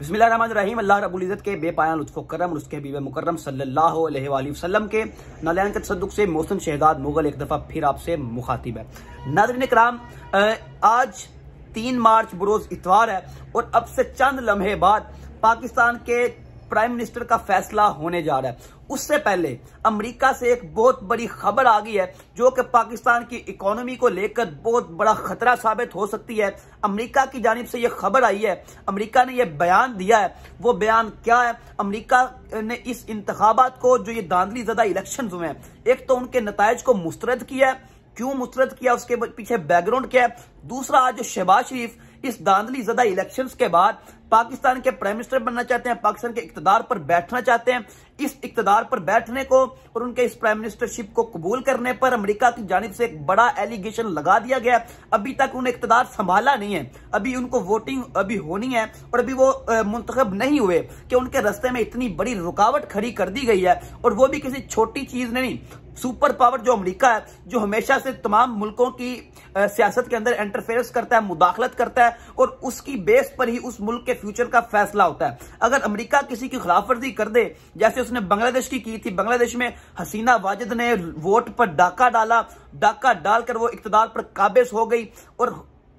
बिस्मिल्लाम रबुल्ज़त के बेपाया लुफ़ुकरम और उसके हबीब मुकरम सल्लल्लाहु अलैहि वसल्लम के नलैन के तसदुक से मोहसन शहजाद मुग़ल एक दफ़ा फिर आपसे मुखातिब है नाजरन कराम आज तीन मार्च बरोज़ इतवार है और अब से चंद लम्हे बाद पाकिस्तान के प्राइम मिनिस्टर का फैसला होने जा रहा है उससे पहले अमेरिका से एक बहुत बड़ी खबर आ गई है जो कि पाकिस्तान की इकोनॉमी को लेकर बहुत बड़ा खतरा साबित हो सकती है अमेरिका की जानब से यह खबर आई है अमेरिका ने यह बयान दिया है वो बयान क्या है अमेरिका ने इस इंतबात को जो ये दांधली ज्यादा इलेक्शन हुए हैं एक तो उनके नतज को मुस्तरद किया है क्यों मुस्तरद किया उसके पीछे बैकग्राउंड क्या है दूसरा आज जो शहबाज शरीफ इस दांधली जदा इलेक्शन के बाद पाकिस्तान के प्राइम मिनिस्टर बनना चाहते हैं पाकिस्तान के इकतदार पर बैठना चाहते हैं इस इकतदार पर बैठने को और उनके इस प्राइम मिनिस्टरशिप को कबूल करने पर अमेरिका की जानब से एक बड़ा एलिगेशन लगा दिया गया अभी तक उन्हें इकतदार संभाला नहीं है अभी उनको वोटिंग अभी होनी है और अभी वो मुंतब नहीं हुए कि उनके रस्ते में इतनी बड़ी रुकावट खड़ी कर दी गई है और वो भी किसी छोटी चीज ने नहीं सुपर पावर जो अमेरिका है जो हमेशा से तमाम मुल्कों की सियासत के अंदर इंटरफेयर करता है मुदाखलत करता है और उसकी बेस पर ही उस मुल्क के फ्यूचर का फैसला होता है अगर अमेरिका किसी की खिलाफ वर्जी कर दे जैसे उसने बांग्लादेश की की थी बांग्लादेश में हसीना वाजिद ने वोट पर डाका डाला डाका डालकर वो इकतदार पर काबिज हो गई और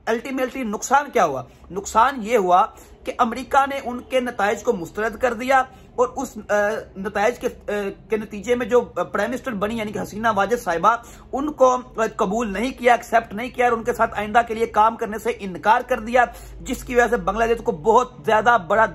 अल्टीमेटली नुकसान क्या हुआ नुकसान ये हुआ कि अमेरिका ने उनके नतज को मुस्तरद कर दिया और उस नतज के, के नतीजे में जो प्राइम मिनिस्टर बनी यानी कि हसीना वाजिद साहिबा उनको कबूल नहीं किया एक्सेप्ट नहीं किया और उनके साथ आइंदा के लिए काम करने से इनकार कर दिया जिसकी वजह से बांग्लादेश को बहुत ज्यादा बड़ा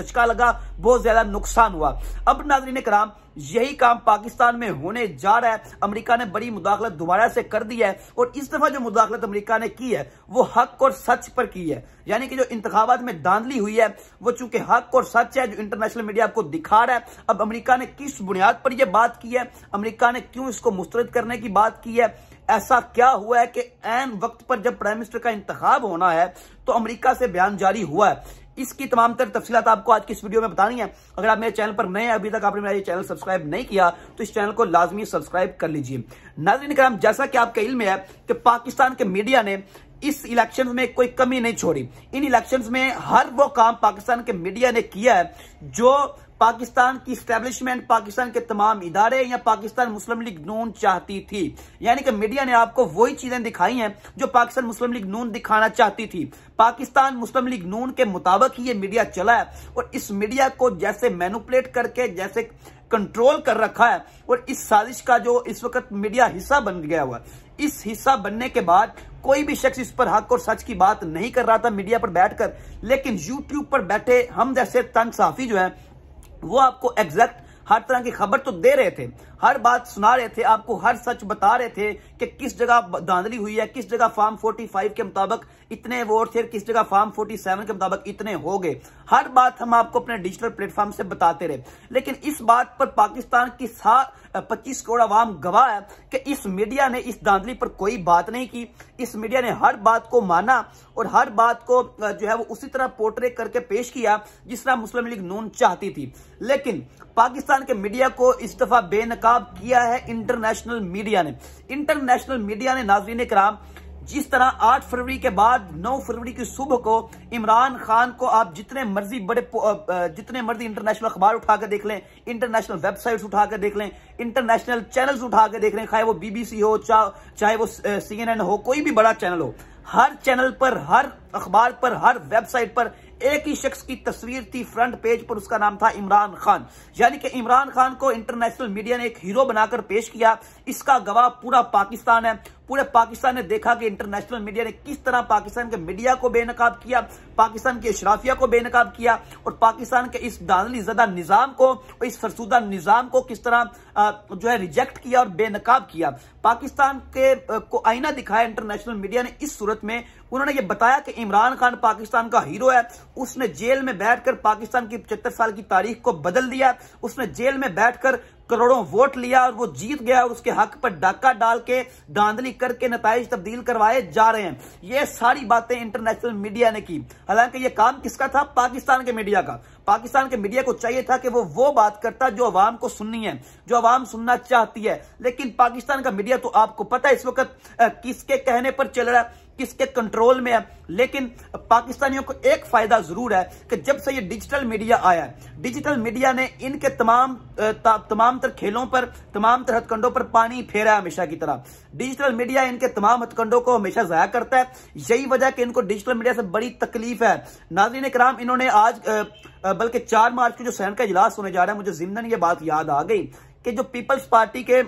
दचका लगा बहुत ज्यादा नुकसान हुआ अब नाजरीन कराम यही काम पाकिस्तान में होने जा रहा है अमरीका ने बड़ी मुदाखलत दोबारा से कर दी है और इस दफा जो मुदाखलत अमरीका ने की है वो हक और सच पर की है यानी कि जो इंतबात में दांधली हुई है वो चूंकि हक और सच है जो इंटरनेशनल मीडिया आपको दिखा रहा है अब अमरीका ने किस बुनियाद पर यह बात की है अमरीका ने क्यों इसको मुस्तरद करने की बात की है ऐसा क्या हुआ है कि एन वक्त पर जब प्राइम मिनिस्टर का इंतखा होना है तो अमरीका से बयान जारी हुआ है इसकी तमाम तर तफसी आपको आज की इस वीडियो में बतानी है अगर आप मेरे चैनल पर नए अभी तक आपने मेरा ये चैनल सब्सक्राइब नहीं किया तो इस चैनल को लाजमी सब्सक्राइब कर लीजिए नाजरीन कराम जैसा कि आपके इल्म है कि पाकिस्तान के मीडिया ने इस इलेक्शन में कोई कमी नहीं छोड़ी इन इलेक्शन में हर वो काम पाकिस्तान के मीडिया ने किया है जो पाकिस्तान की स्टैब्लिशमेंट पाकिस्तान के तमाम इदारे या पाकिस्तान मुस्लिम लीग नून चाहती थी यानी कि मीडिया ने आपको वही चीजें दिखाई हैं जो पाकिस्तान मुस्लिम लीग नून दिखाना चाहती थी पाकिस्तान मुस्लिम लीग नून के मुताबिक ही ये मीडिया चला है और इस मीडिया को जैसे मैनुपलेट करके जैसे कंट्रोल कर रखा है और इस साजिश का जो इस वक्त मीडिया हिस्सा बन गया हुआ इस हिस्सा बनने के बाद कोई भी शख्स इस पर हक और सच की बात नहीं कर रहा था मीडिया पर बैठकर लेकिन यूट्यूब पर बैठे हम जैसे तंग साफी जो है वो आपको एग्जैक्ट हर तरह की खबर तो दे रहे थे हर बात सुना रहे थे आपको हर सच बता रहे थे कि किस जगह धांधली हुई है किस जगह फार्म 45 के मुताबिक इतने वोट थे किस जगह फार्म 47 के मुताबिक इतने हो गए हर बात हम आपको अपने डिजिटल प्लेटफॉर्म से बताते रहे लेकिन इस बात पर पाकिस्तान की सा पच्चीस करोड़ आवाम गवाह है कि इस मीडिया ने इस धांधली पर कोई बात नहीं की इस मीडिया ने हर बात को माना और हर बात को जो है वो उसी तरह पोर्ट्रे करके पेश किया जिस तरह मुस्लिम लीग नून चाहती थी लेकिन पाकिस्तान के मीडिया को इस दफा बेनकाब किया है इंटरनेशनल मीडिया ने इंटरनेशनल इंटरनेशनल मीडिया ने नाजरीन कराम जिस तरह 8 फरवरी के बाद 9 फरवरी की सुबह को इमरान खान को आप जितने मर्जी बड़े जितने मर्जी इंटरनेशनल अखबार उठाकर देख लें इंटरनेशनल वेबसाइट्स उठाकर देख लें इंटरनेशनल चैनल्स उठाकर देख लें चाहे वो बीबीसी हो चाहे वो सीएनएन हो कोई भी बड़ा चैनल हो हर चैनल पर हर अखबार पर हर वेबसाइट पर एक ही शख्स की तस्वीर थी फ्रंट पेज पर उसका नाम था इमरान खान यानी कि इमरान खान को इंटरनेशनल मीडिया ने एक हीरो बनाकर पेश किया इसका गवाह पूरा पाकिस्तान है पूरे पाकिस्तान ने देखा कि इंटरनेशनल मीडिया ने किस तरह पाकिस्तान के मीडिया को बेनकाब किया पाकिस्तान की अशराफिया को बेनकाब किया और पाकिस्तान के इस दानली जदा निज़ाम को और इस फरसूदा निज़ाम को किस तरह जो है रिजेक्ट किया और बेनकाब किया पाकिस्तान के को आईना दिखाया इंटरनेशनल मीडिया ने इस सूरत में उन्होंने ये बताया कि इमरान खान पाकिस्तान का हीरो है उसने जेल में बैठकर पाकिस्तान की पचहत्तर साल की तारीख को बदल दिया उसने जेल में बैठकर करोड़ों वोट लिया और वो जीत गया और उसके हक पर डाका डाल के धांधली करके नतज तब्दील करवाए जा रहे हैं ये सारी बातें इंटरनेशनल मीडिया ने की हालांकि ये काम किसका था पाकिस्तान के मीडिया का पाकिस्तान के मीडिया को चाहिए था कि वो वो बात करता जो अवाम को सुननी है जो अवाम सुनना चाहती है लेकिन पाकिस्तान का मीडिया तो आपको पता है इस वक्त किसके कहने पर चल रहा है किसके कंट्रोल में है लेकिन पाकिस्तानियों को एक फायदा जरूर है कि जब से ये डिजिटल मीडिया आया है डिजिटल मीडिया ने इनके तमाम तमाम तर खेलों पर तमाम तर हथकंडों पर पानी फेरा है हमेशा की तरह डिजिटल मीडिया इनके तमाम हथकंडों को हमेशा जाया करता है यही वजह कि इनको डिजिटल मीडिया से बड़ी तकलीफ है नाजरीन कराम इन्होंने आज बल्कि चार मार्च को जो सैन का इजलास होने जा रहा है मुझे जिमन ये बात याद आ गई कि जो पीपल्स पार्टी के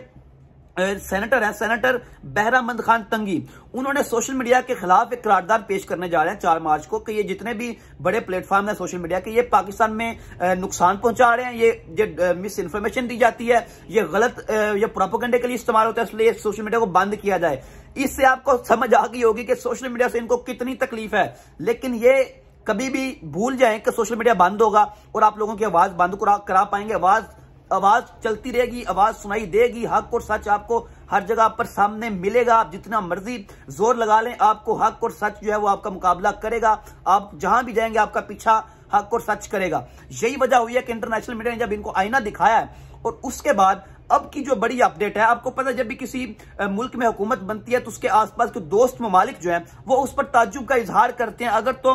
सेनेटर है सेनेटर बहरामंद खान तंगी उन्होंने सोशल मीडिया के खिलाफ एक करारदार पेश करने जा रहे हैं चार मार्च को कि ये जितने भी बड़े प्लेटफॉर्म है सोशल मीडिया के ये पाकिस्तान में नुकसान पहुंचा रहे हैं ये जो मिस इन्फॉर्मेशन दी जाती है ये गलत ये प्रोपोगंडे के लिए इस्तेमाल होता है इसलिए सोशल मीडिया को बंद किया जाए इससे आपको समझ आ गई होगी कि सोशल मीडिया से इनको कितनी तकलीफ है लेकिन ये कभी भी भूल जाए कि सोशल मीडिया बंद होगा और आप लोगों की आवाज बंद करा पाएंगे आवाज आवाज चलती रहेगी आवाज सुनाई देगी हक और सच आपको हर जगह पर सामने मिलेगा आप जितना मर्जी जोर लगा लें आपको हक और सच जो है वो आपका मुकाबला करेगा आप जहां भी जाएंगे आपका पीछा हक और सच करेगा यही वजह हुई है कि इंटरनेशनल मीडिया ने जब इनको आईना दिखाया है और उसके बाद अब की जो बड़ी अपडेट है आपको पता है जब भी किसी मुल्क में हुकूमत बनती है तो उसके आसपास के दोस्त ममालिक जो है वो उस पर ताजुब का इजहार करते हैं अगर तो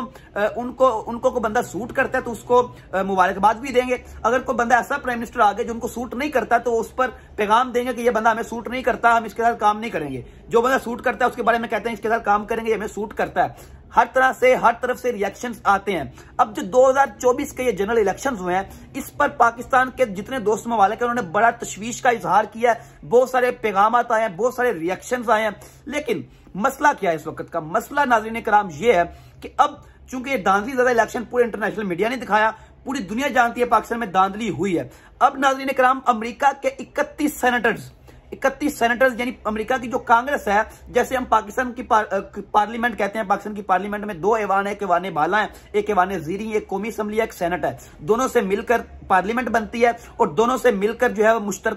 उनको उनको को बंदा सूट करता है तो उसको मुबारकबाद भी देंगे अगर कोई बंदा ऐसा प्राइम मिनिस्टर आ गया जो उनको सूट नहीं करता तो उस पर पैगाम देंगे कि यह बंदा हमें सूट नहीं करता हम इसके साथ काम नहीं करेंगे जो बंदा सूट करता है उसके बारे में कहते हैं इसके साथ काम करेंगे हमें सूट करता है हर तरह से हर तरफ से रिएक्शंस आते हैं अब जो 2024 के ये जनरल इलेक्शंस हुए हैं इस पर पाकिस्तान के जितने दोस्त ममालिक हैं उन्होंने बड़ा तशवीश का इजहार किया है बहुत सारे पैगाम आए हैं बहुत सारे रिएक्शंस आए हैं लेकिन मसला क्या है इस वक्त का मसला नाजरीन कराम ये है कि अब चूंकि ये दांधली ज्यादा इलेक्शन पूरे इंटरनेशनल मीडिया ने दिखाया पूरी दुनिया जानती है पाकिस्तान में दांधली हुई है अब नाजरीन कराम अमरीका के इकतीस सेनेटर्स इकतीस सेनेटर्स यानी अमेरिका की जो कांग्रेस है जैसे हम पाकिस्तान की पार्लियामेंट कहते हैं पाकिस्तान की पार्लियामेंट में दो एवान है एक एवान बाला है एक एवान जीरी एक कौमी असम्बली एक सेनेट है दोनों से मिलकर पार्लियामेंट बनती है और दोनों से मिलकर जो है मुश्तर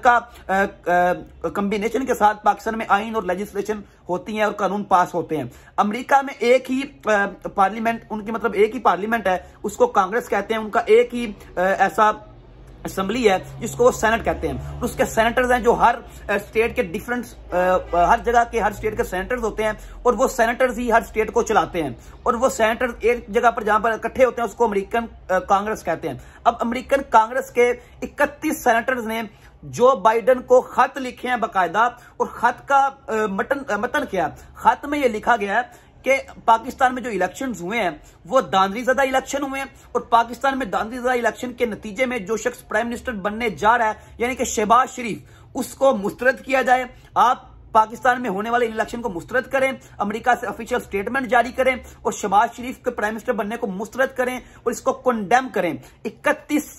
कंबिनेशन के साथ पाकिस्तान में आइन और लेजिस्लेशन होती है और कानून पास होते हैं अमरीका में एक ही पार्लियामेंट उनकी मतलब एक ही पार्लियामेंट है उसको कांग्रेस कहते हैं उनका एक ही ऐसा असेंबली है जिसको वो सेनेट कहते हैं उसके सेनेटर्स हैं जो हर स्टेट के डिफरेंट हर जगह के हर स्टेट के सेनेटर्स होते हैं और वो सेनेटर्स ही हर स्टेट को चलाते हैं और वो सेनेटर्स एक जगह पर जहां पर इकट्ठे होते हैं उसको अमेरिकन कांग्रेस कहते हैं अब अमेरिकन कांग्रेस के इकतीस सेनेटर्स ने जो बाइडन को खत लिखे हैं बाकायदा और खत का मटन मतन क्या खत में यह लिखा गया है कि पाकिस्तान में जो इलेक्शन हुए हैं वो दानवी ज्यादा इलेक्शन हुए हैं और पाकिस्तान में दानवी ज्यादा इलेक्शन के नतीजे में जो शख्स प्राइम मिनिस्टर बनने जा रहा है यानी कि शहबाज शरीफ उसको मुस्तरद किया जाए आप पाकिस्तान में होने वाले इलेक्शन को मुस्तरद करें अमेरिका से ऑफिशियल स्टेटमेंट जारी करें और शहबाज शरीफ के प्राइम मिनिस्टर बनने को मुस्तरद करें और इसको कंडेम करें इकतीस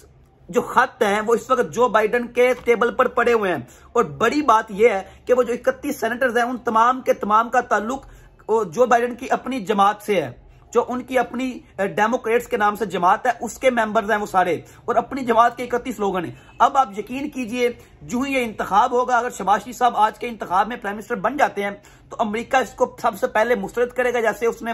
जो खत हैं वो इस वक्त जो बाइडन के टेबल पर पड़े हुए हैं और बड़ी बात यह है कि वो जो इकतीस सेनेटर्स हैं उन तमाम के तमाम का ताल्लुक जो बाइडन की अपनी जमात से है जो उनकी अपनी डेमोक्रेट्स के नाम से जमात है उसके मेंबर्स हैं वो सारे और अपनी जमात के इकतीस लोग हैं अब आप यकीन कीजिए जो ही ये इंतखाब होगा अगर शबाशी साहब आज के इंतखाब में प्राइम मिनिस्टर बन जाते हैं तो अमेरिका इसको सबसे पहले मुस्रद करेगा जैसे उसने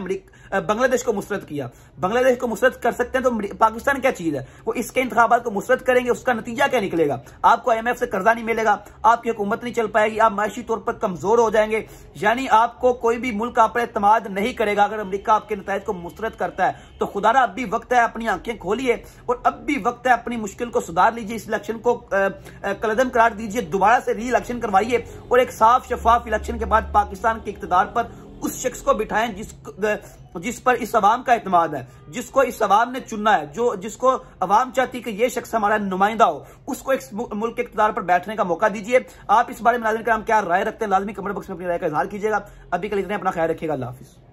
बांग्लादेश को मुस्रद किया बांग्लादेश को मुस्रद कर सकते हैं तो पाकिस्तान क्या चीज है वो इसके इंतबात को मुस्रद करेंगे उसका नतीजा क्या निकलेगा आपको आई से कर्जा नहीं मिलेगा आपकी हुकूमत नहीं चल पाएगी आप माशी तौर पर कमजोर हो जाएंगे यानी आपको कोई भी मुल्क आप पर नहीं करेगा अगर अमरीका आपके नतज को को मुस्तरद करता है तो खुदारा अब भी वक्त है अपनी आंखें खोलिए और अब भी वक्त है अपनी मुश्किल को सुधार लीजिए इस इलेक्शन को कलदम करार दीजिए दोबारा से री इलेक्शन करवाइए और एक साफ शफाफ इलेक्शन के बाद पाकिस्तान के इकतदार पर उस शख्स को बिठाएं जिस जिस पर इस अवाम का अहतमाद है जिसको इस अवाम ने चुना है जो जिसको अवाम चाहती है कि ये शख्स हमारा नुमाइंदा हो उसको एक मुल्क के इकतदार पर बैठने का मौका दीजिए आप इस बारे में नाजन कराम क्या राय रखते हैं लाजमी कमर बक्स में अपनी राय का इजहार कीजिएगा अभी कल इतने अपना ख्याल रखिएगा अल्लाह हाफिज़